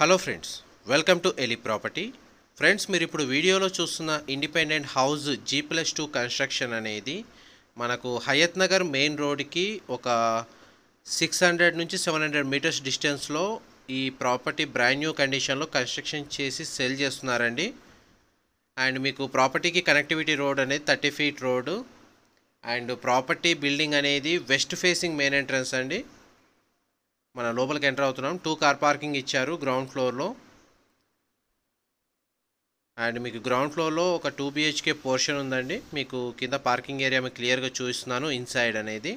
hello friends welcome to ఎలి property friends మీరు ఇప్పుడు వీడియోలో చూస్తున్న independent house G plus two construction అనేది మనకు హయత్ నగర్ మెయిన్ రోడ్కి ఒక సిక్స్ హండ్రెడ్ నుంచి సెవెన్ హండ్రెడ్ మీటర్స్ డిస్టెన్స్లో ఈ ప్రాపర్టీ బ్రాండ్ న్యూ కండిషన్లో కన్స్ట్రక్షన్ చేసి సెల్ చేస్తున్నారండి అండ్ మీకు ప్రాపర్టీకి కనెక్టివిటీ రోడ్ అనేది thirty feet road and property building అనేది వెస్ట్ ఫేసింగ్ మెయిన్ ఎంట్రన్స్ అండి మన లోపలికి ఎంటర్ అవుతున్నాం టూ కార్ పార్కింగ్ ఇచ్చారు గ్రౌండ్ ఫ్లోర్లో అండ్ మీకు గ్రౌండ్ ఫ్లోర్లో ఒక టూ బిహెచ్కే పోర్షన్ ఉందండి మీకు కింద పార్కింగ్ ఏరియా మీకు క్లియర్గా చూపిస్తున్నాను ఇన్సైడ్ అనేది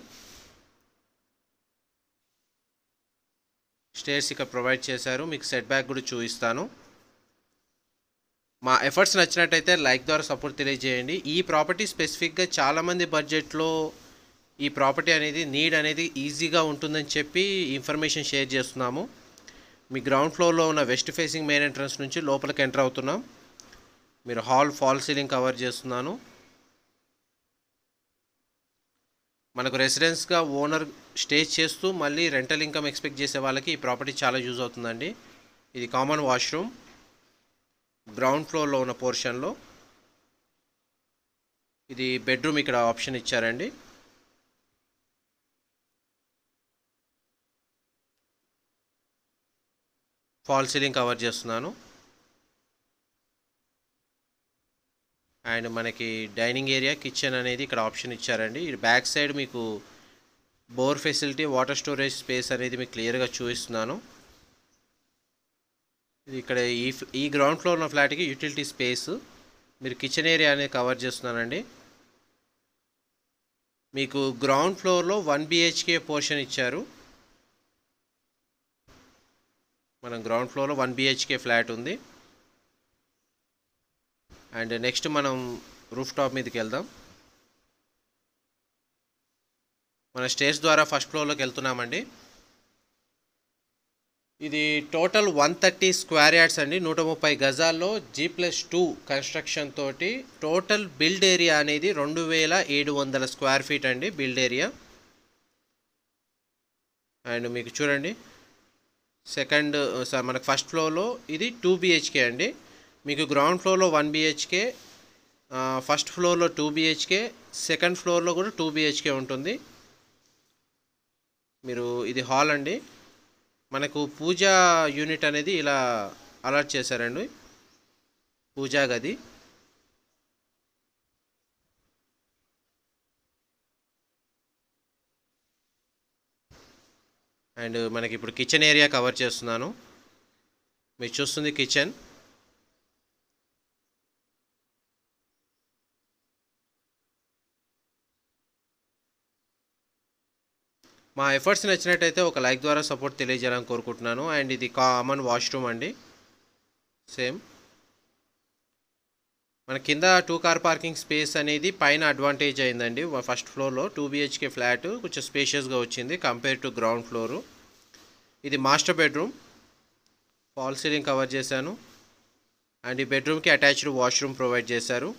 స్టేర్స్ ఇక్కడ ప్రొవైడ్ చేశారు మీకు సెట్ బ్యాక్ కూడా చూపిస్తాను మా ఎఫర్ట్స్ నచ్చినట్టయితే లైక్ ద్వారా సపోర్ట్ తెలియజేయండి ఈ ప్రాపర్టీ స్పెసిఫిక్గా చాలామంది బడ్జెట్లో ఈ ప్రాపర్టీ అనేది నీడ్ అనేది ఈజీగా ఉంటుందని చెప్పి ఇన్ఫర్మేషన్ షేర్ చేస్తున్నాము మీ గ్రౌండ్ ఫ్లోర్లో ఉన్న వెస్ట్ ఫేసింగ్ మెయిన్ ఎంట్రన్స్ నుంచి లోపలికి ఎంటర్ అవుతున్నాం మీరు హాల్ ఫాల్ సీలింగ్ కవర్ చేస్తున్నాను మనకు రెసిడెన్స్గా ఓనర్ స్టే చేస్తూ మళ్ళీ రెంటల్ ఇన్కమ్ ఎక్స్పెక్ట్ చేసే వాళ్ళకి ఈ ప్రాపర్టీ చాలా యూజ్ అవుతుందండి ఇది కామన్ వాష్రూమ్ గ్రౌండ్ ఫ్లోర్లో ఉన్న పోర్షన్లో ఇది బెడ్రూమ్ ఇక్కడ ఆప్షన్ ఇచ్చారండి ఫాల్ సీలింగ్ కవర్ చేస్తున్నాను అండ్ మనకి డైనింగ్ ఏరియా కిచెన్ అనేది ఇక్కడ ఆప్షన్ ఇచ్చారండి బ్యాక్ సైడ్ మీకు bore facility water storage space అనేది మీకు క్లియర్గా చూపిస్తున్నాను ఇక్కడ ఈ ఈ గ్రౌండ్ ఫ్లోర్ ఉన్న ఫ్లాట్కి యూటిలిటీ స్పేస్ మీరు కిచెన్ ఏరియా అనేది కవర్ చేస్తున్నానండి మీకు గ్రౌండ్ ఫ్లోర్లో వన్ బిహెచ్కే పోర్షన్ ఇచ్చారు మనం గ్రౌండ్ ఫ్లోర్లో వన్ బిహెచ్కే ఫ్లాట్ ఉంది అండ్ నెక్స్ట్ మనం రూఫ్ టాప్ మీదకి వెళ్దాం మన స్టేజ్ ద్వారా ఫస్ట్ ఫ్లోర్లోకి వెళ్తున్నామండి ఇది total one thirty square yards అండి నూట ముప్పై గజాల్లో జీ ప్లస్ టూ కన్స్ట్రక్షన్ తోటి టోటల్ బిల్డ్ ఏరియా అనేది రెండు వేల ఏడు వందల స్క్వేర్ ఫీట్ అండి బిల్డ్ ఏరియా అండ్ మీకు చూడండి సెకండ్ సార్ మనకు ఫస్ట్ ఫ్లోర్లో ఇది టూ బిహెచ్కే అండి మీకు గ్రౌండ్ ఫ్లోర్లో వన్ బిహెచ్కే ఫస్ట్ ఫ్లోర్లో టూ బిహెచ్కే సెకండ్ ఫ్లోర్లో కూడా టూ బిహెచ్కే ఉంటుంది మీరు ఇది హాల్ అండి మనకు పూజా యూనిట్ అనేది ఇలా అలర్ట్ చేశారండి పూజా గది అండ్ మనకి ఇప్పుడు కిచెన్ ఏరియా కవర్ చేస్తున్నాను మీరు చూస్తుంది కిచెన్ మా ఎఫర్ట్స్ నచ్చినట్టయితే ఒక లైక్ ద్వారా సపోర్ట్ తెలియజేయాలని కోరుకుంటున్నాను అండ్ ఇది కామన్ వాష్రూమ్ అండి సేమ్ మన కింద టూ కార్ పార్కింగ్ స్పేస్ అనేది పైన అడ్వాంటేజ్ అయిందండి ఫస్ట్ ఫ్లోర్లో టూ బిహెచ్కే ఫ్లాట్ కొంచెం స్పేషియస్గా వచ్చింది కంపేర్ టు గ్రౌండ్ ఫ్లోరు ఇది master bedroom fall ceiling cover చేశాను అండ్ ఈ బెడ్రూమ్కి అటాచ్డ్ వాష్రూమ్ ప్రొవైడ్ చేశారు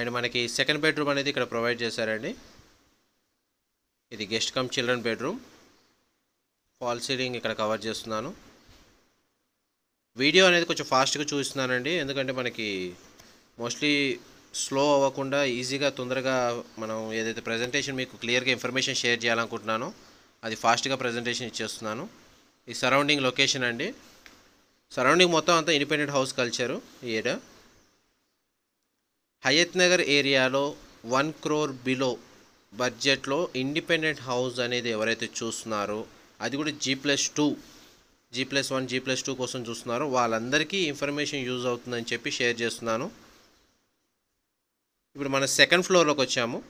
అండ్ మనకి సెకండ్ బెడ్రూమ్ అనేది ఇక్కడ ప్రొవైడ్ చేశారండి ఇది guest cum children bedroom fall ceiling ఇక్కడ కవర్ చేస్తున్నాను వీడియో అనేది కొంచెం ఫాస్ట్గా చూస్తున్నానండి ఎందుకంటే మనకి మోస్ట్లీ స్లో అవ్వకుండా ఈజీగా తొందరగా మనం ఏదైతే ప్రజెంటేషన్ మీకు క్లియర్గా ఇన్ఫర్మేషన్ షేర్ చేయాలనుకుంటున్నానో అది ఫాస్ట్గా ప్రజెంటేషన్ ఇచ్చేస్తున్నాను ఈ సరౌండింగ్ లొకేషన్ అండి సరౌండింగ్ మొత్తం అంతా ఇండిపెండెంట్ హౌస్ కల్చరు ఏడ హయత్ నగర్ ఏరియాలో వన్ క్రోర్ బిలో బడ్జెట్లో ఇండిపెండెంట్ హౌస్ అనేది ఎవరైతే చూస్తున్నారో అది కూడా G plus two G plus one G plus two కోసం చూస్తున్నారు వాళ్ళందరికీ ఇన్ఫర్మేషన్ యూజ్ అవుతుందని చెప్పి షేర్ చేస్తున్నాను ఇప్పుడు మన సెకండ్ ఫ్లోర్లోకి వచ్చాము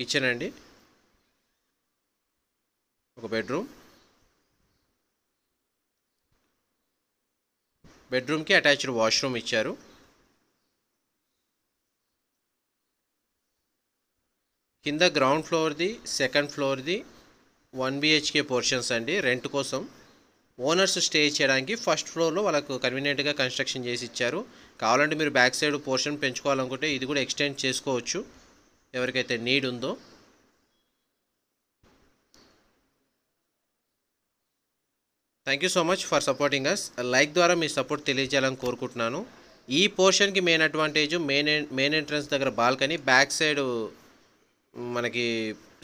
కిచెన్ అండి ఒక బెడ్రూమ్ బెడ్రూమ్కి అటాచ్డ్ వాష్రూమ్ ఇచ్చారు కింద గ్రౌండ్ ఫ్లోర్ది సెకండ్ ఫ్లోర్ది వన్ బిహెచ్కే పోర్షన్స్ అండి రెంట్ కోసం ఓనర్స్ స్టే చేయడానికి ఫస్ట్ ఫ్లోర్లో వాళ్ళకు కన్వీనియంట్గా కన్స్ట్రక్షన్ చేసి ఇచ్చారు కావాలంటే మీరు బ్యాక్ సైడ్ పోర్షన్ పెంచుకోవాలనుకుంటే ఇది కూడా ఎక్స్టెండ్ చేసుకోవచ్చు ఎవరికైతే నీడ్ ఉందో thank you so much for supporting us like ద్వారా మీ సపోర్ట్ తెలియజేయాలని కోరుకుంటున్నాను ఈ పోర్షన్కి main advantage main main entrance దగ్గర బాల్కనీ బ్యాక్ సైడ్ మనకి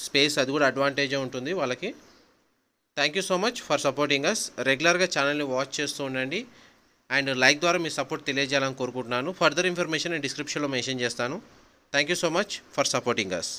స్పేస్ అది కూడా అడ్వాంటేజే ఉంటుంది వాళ్ళకి thank you so much for supporting us రెగ్యులర్గా ఛానల్ని వాచ్ చేస్తూ ఉండండి అండ్ లైక్ ద్వారా మీ సపోర్ట్ తెలియజేయాలని కోరుకుంటున్నాను ఫర్దర్ ఇన్ఫర్మేషన్ నేను డిస్క్రిప్షన్లో మెన్షన్ చేస్తాను thank you so much for supporting us